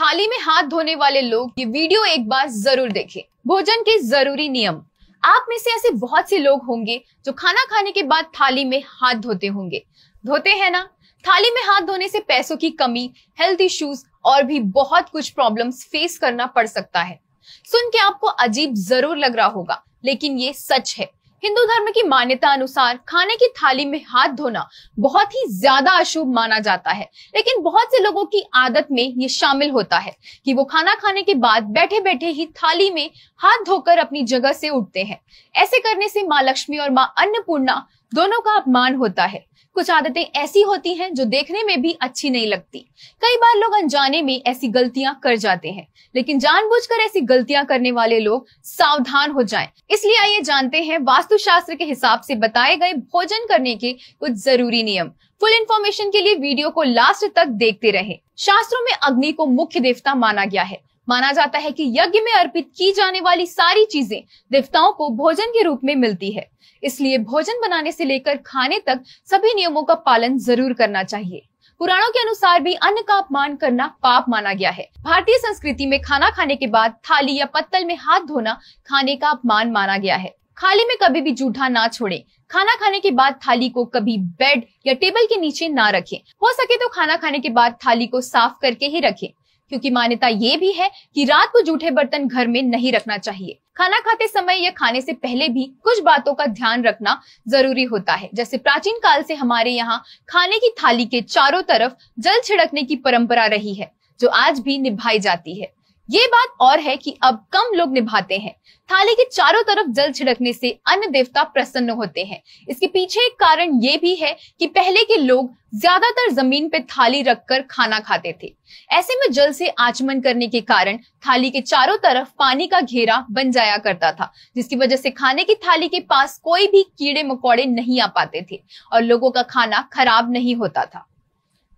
थाली में हाथ धोने वाले लोग ये वीडियो एक बार जरूर देखें भोजन के जरूरी नियम आप में से ऐसे बहुत से लोग होंगे जो खाना खाने के बाद थाली में हाथ धोते होंगे धोते हैं ना थाली में हाथ धोने से पैसों की कमी हेल्थ इश्यूज और भी बहुत कुछ प्रॉब्लम फेस करना पड़ सकता है सुन के आपको अजीब जरूर लग रहा होगा लेकिन ये सच है हिंदू धर्म की मान्यता अनुसार खाने की थाली में हाथ धोना बहुत ही ज्यादा अशुभ माना जाता है लेकिन बहुत से लोगों की आदत में ये शामिल होता है कि वो खाना खाने के बाद बैठे बैठे ही थाली में हाथ धोकर अपनी जगह से उठते हैं ऐसे करने से माँ लक्ष्मी और माँ अन्नपूर्णा दोनों का अपमान होता है कुछ आदतें ऐसी होती हैं जो देखने में भी अच्छी नहीं लगती कई बार लोग अनजाने में ऐसी गलतियां कर जाते हैं लेकिन जानबूझकर ऐसी गलतियां करने वाले लोग सावधान हो जाएं। इसलिए आइए जानते हैं वास्तुशास्त्र के हिसाब से बताए गए भोजन करने के कुछ जरूरी नियम फुल इंफॉर्मेशन के लिए वीडियो को लास्ट तक देखते रहे शास्त्रों में अग्नि को मुख्य देवता माना गया है माना जाता है कि यज्ञ में अर्पित की जाने वाली सारी चीजें देवताओं को भोजन के रूप में मिलती है इसलिए भोजन बनाने से लेकर खाने तक सभी नियमों का पालन जरूर करना चाहिए पुराणों के अनुसार भी अन्न का अपमान करना पाप माना गया है भारतीय संस्कृति में खाना खाने के बाद थाली या पत्तल में हाथ धोना खाने का अपमान माना गया है खाली में कभी भी जूठा ना छोड़े खाना खाने के बाद थाली को कभी बेड या टेबल के नीचे ना रखें। हो सके तो खाना खाने के बाद थाली को साफ करके ही रखें। क्योंकि मान्यता ये भी है कि रात को जूठे बर्तन घर में नहीं रखना चाहिए खाना खाते समय या खाने से पहले भी कुछ बातों का ध्यान रखना जरूरी होता है जैसे प्राचीन काल से हमारे यहाँ खाने की थाली के चारों तरफ जल छिड़कने की परंपरा रही है जो आज भी निभाई जाती है ये बात और है कि अब कम लोग निभाते हैं थाली के चारों तरफ जल छिड़कने से अन्य देवता प्रसन्न होते हैं इसके पीछे एक कारण ये भी है कि पहले के लोग ज्यादातर जमीन पे थाली रखकर खाना खाते थे ऐसे में जल से आचमन करने के कारण थाली के चारों तरफ पानी का घेरा बन जाया करता था जिसकी वजह से खाने की थाली के पास कोई भी कीड़े मकोड़े नहीं आ पाते थे और लोगों का खाना खराब नहीं होता था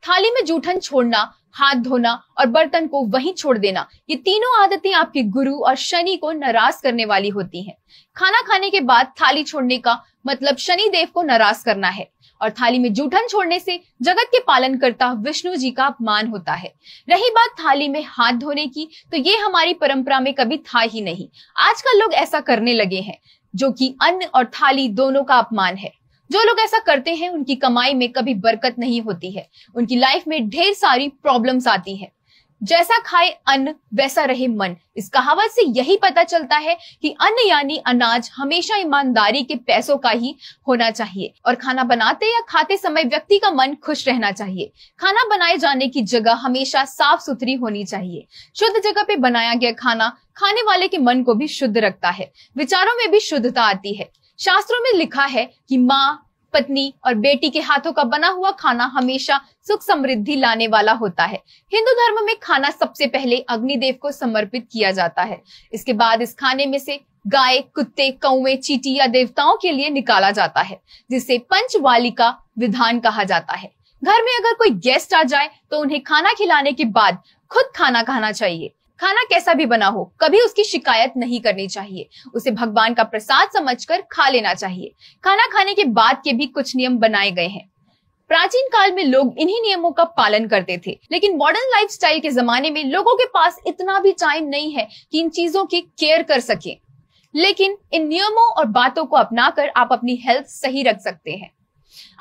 थाली में जूठन छोड़ना हाथ धोना और बर्तन को वहीं छोड़ देना ये तीनों आदतें आपके गुरु और शनि को नाराज करने वाली होती हैं। खाना खाने के बाद थाली छोड़ने का मतलब शनि देव को नाराज करना है और थाली में जूठन छोड़ने से जगत के पालन करता विष्णु जी का अपमान होता है रही बात थाली में हाथ धोने की तो ये हमारी परंपरा में कभी था ही नहीं आजकल लोग ऐसा करने लगे हैं जो कि अन्न और थाली दोनों का अपमान है जो लोग ऐसा करते हैं उनकी कमाई में कभी बरकत नहीं होती है उनकी लाइफ में ढेर सारी प्रॉब्लम्स आती है जैसा खाए अन्न वैसा रहे मन इस कहावत से यही पता चलता है कि अन्न यानी अनाज हमेशा ईमानदारी के पैसों का ही होना चाहिए और खाना बनाते या खाते समय व्यक्ति का मन खुश रहना चाहिए खाना बनाए जाने की जगह हमेशा साफ सुथरी होनी चाहिए शुद्ध जगह पे बनाया गया खाना खाने वाले के मन को भी शुद्ध रखता है विचारों में भी शुद्धता आती है शास्त्रों में लिखा है कि माँ पत्नी और बेटी के हाथों का बना हुआ खाना हमेशा सुख समृद्धि लाने वाला होता है हिंदू धर्म में खाना सबसे पहले अग्निदेव को समर्पित किया जाता है इसके बाद इस खाने में से गाय कुत्ते कौवे चीटी या देवताओं के लिए निकाला जाता है जिसे का विधान कहा जाता है घर में अगर कोई गेस्ट आ जाए तो उन्हें खाना खिलाने के बाद खुद खाना खाना चाहिए खाना कैसा भी बना हो कभी उसकी शिकायत नहीं करनी चाहिए उसे भगवान का प्रसाद समझकर खा लेना चाहिए खाना खाने के बाद के भी कुछ नियम बनाए गए हैं प्राचीन काल में लोग इन्हीं नियमों का पालन करते थे लेकिन मॉडर्न लाइफस्टाइल के जमाने में लोगों के पास इतना भी टाइम नहीं है कि इन चीजों की केयर कर सके लेकिन इन नियमों और बातों को अपनाकर आप अपनी हेल्थ सही रख सकते हैं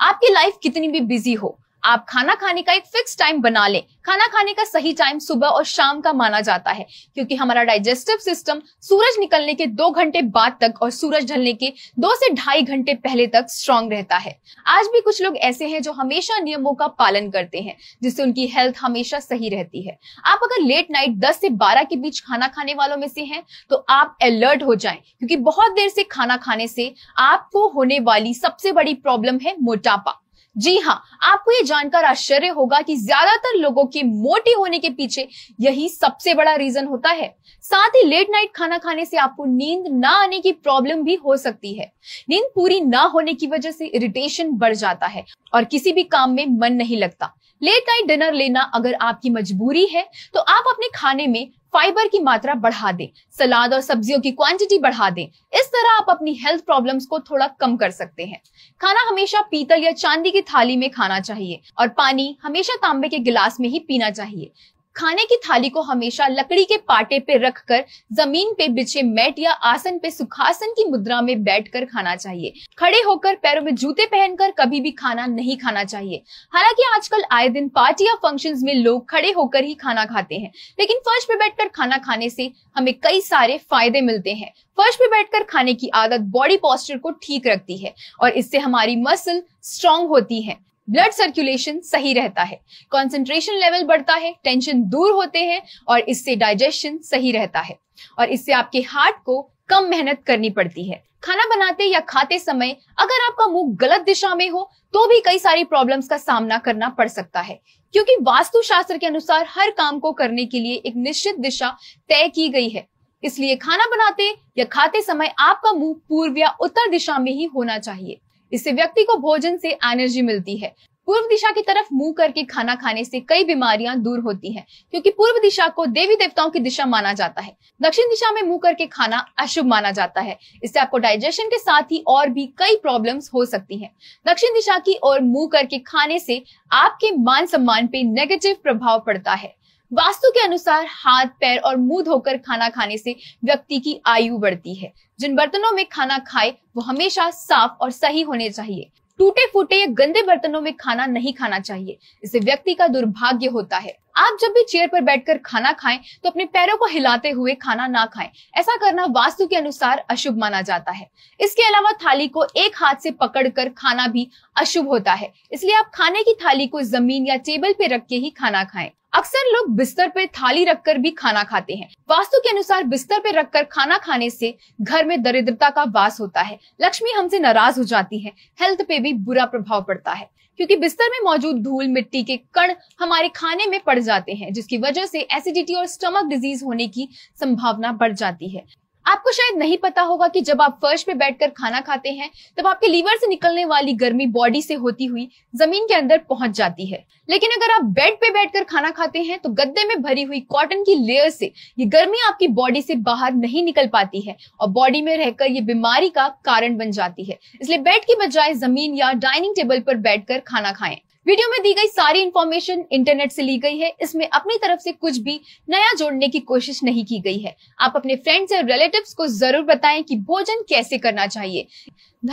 आपकी लाइफ कितनी भी बिजी हो आप खाना खाने का एक फिक्स टाइम बना लें खाना खाने का सही टाइम सुबह और शाम का माना जाता है क्योंकि हमारा डाइजेस्टिव सिस्टम सूरज निकलने के दो घंटे बाद तक और सूरज ढलने के दो से ढाई घंटे पहले तक स्ट्रांग रहता है आज भी कुछ लोग ऐसे हैं जो हमेशा नियमों का पालन करते हैं जिससे उनकी हेल्थ हमेशा सही रहती है आप अगर लेट नाइट दस से बारह के बीच खाना खाने वालों में से हैं तो आप अलर्ट हो जाए क्योंकि बहुत देर से खाना खाने से आपको होने वाली सबसे बड़ी प्रॉब्लम है मोटापा जी हाँ आपको ये जानकर आश्चर्य होगा कि ज्यादातर लोगों के मोटे होने के पीछे यही सबसे बड़ा रीजन होता है साथ ही लेट नाइट खाना खाने से आपको नींद ना आने की प्रॉब्लम भी हो सकती है नींद पूरी ना होने की वजह से इरिटेशन बढ़ जाता है और किसी भी काम में मन नहीं लगता लेट नाइट डिनर लेना अगर आपकी मजबूरी है तो आप अपने खाने में फाइबर की मात्रा बढ़ा दें सलाद और सब्जियों की क्वांटिटी बढ़ा दें इस तरह आप अपनी हेल्थ प्रॉब्लम्स को थोड़ा कम कर सकते हैं खाना हमेशा पीतल या चांदी की थाली में खाना चाहिए और पानी हमेशा तांबे के गिलास में ही पीना चाहिए खाने की थाली को हमेशा लकड़ी के पाटे पे रखकर जमीन पे बिछे मैट या आसन पे सुखासन की मुद्रा में बैठकर खाना चाहिए खड़े होकर पैरों में जूते पहनकर कभी भी खाना नहीं खाना चाहिए हालांकि आजकल आए दिन पार्टी या फंक्शन में लोग खड़े होकर ही खाना खाते हैं लेकिन फर्श पे बैठकर खाना खाने से हमें कई सारे फायदे मिलते हैं फर्श पे बैठकर खाने की आदत बॉडी पॉस्चर को ठीक रखती है और इससे हमारी मसल स्ट्रांग होती है ब्लड सर्कुलेशन सही रहता है कॉन्सेंट्रेशन लेवल बढ़ता है टेंशन दूर होते हैं और इससे डाइजेशन सही रहता है और इससे आपके हार्ट को कम मेहनत करनी पड़ती है खाना बनाते या खाते समय अगर आपका मुंह गलत दिशा में हो तो भी कई सारी प्रॉब्लम्स का सामना करना पड़ सकता है क्योंकि वास्तु शास्त्र के अनुसार हर काम को करने के लिए एक निश्चित दिशा तय की गई है इसलिए खाना बनाते या खाते समय आपका मुंह पूर्व या उत्तर दिशा में ही होना चाहिए इससे व्यक्ति को भोजन से एनर्जी मिलती है पूर्व दिशा की तरफ मुंह करके खाना खाने से कई बीमारियां दूर होती हैं क्योंकि पूर्व दिशा को देवी देवताओं की दिशा माना जाता है दक्षिण दिशा में मुंह करके खाना अशुभ माना जाता है इससे आपको डाइजेशन के साथ ही और भी कई प्रॉब्लम्स हो सकती हैं दक्षिण दिशा की ओर मुंह करके खाने से आपके मान सम्मान पे नेगेटिव प्रभाव पड़ता है वास्तु के अनुसार हाथ पैर और मुंह धोकर खाना खाने से व्यक्ति की आयु बढ़ती है जिन बर्तनों में खाना खाए वो हमेशा साफ और सही होने चाहिए टूटे फूटे या गंदे बर्तनों में खाना नहीं खाना चाहिए इससे व्यक्ति का दुर्भाग्य होता है आप जब भी चेयर पर बैठकर खाना खाएं तो अपने पैरों को हिलाते हुए खाना ना खाएं ऐसा करना वास्तु के अनुसार अशुभ माना जाता है इसके अलावा थाली को एक हाथ से पकड़कर खाना भी अशुभ होता है इसलिए आप खाने की थाली को जमीन या टेबल पे रख के ही खाना खाएं अक्सर लोग बिस्तर पर थाली रखकर भी खाना खाते हैं वास्तु के अनुसार बिस्तर पर रखकर खाना खाने से घर में दरिद्रता का वास होता है लक्ष्मी हमसे नाराज हो जाती है हेल्थ पे भी बुरा प्रभाव पड़ता है क्योंकि बिस्तर में मौजूद धूल मिट्टी के कण हमारे खाने में पड़ जाते हैं जिसकी वजह से एसिडिटी और स्टमक डिजीज होने की संभावना बढ़ जाती है आपको शायद नहीं पता होगा कि जब आप फर्श पे बैठकर खाना खाते हैं तब आपके लीवर से निकलने वाली गर्मी बॉडी से होती हुई जमीन के अंदर पहुंच जाती है लेकिन अगर आप बेड पे बैठकर खाना खाते हैं तो गद्दे में भरी हुई कॉटन की लेयर से ये गर्मी आपकी बॉडी से बाहर नहीं निकल पाती है और बॉडी में रहकर ये बीमारी का कारण बन जाती है इसलिए बेड की बजाय जमीन या डाइनिंग टेबल पर बैठकर खाना खाएं वीडियो में दी गई सारी इन्फॉर्मेशन इंटरनेट से ली गई है इसमें अपनी तरफ से कुछ भी नया जोड़ने की कोशिश नहीं की गई है आप अपने फ्रेंड्स और रिलेटिव्स को जरूर बताएं कि भोजन कैसे करना चाहिए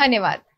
धन्यवाद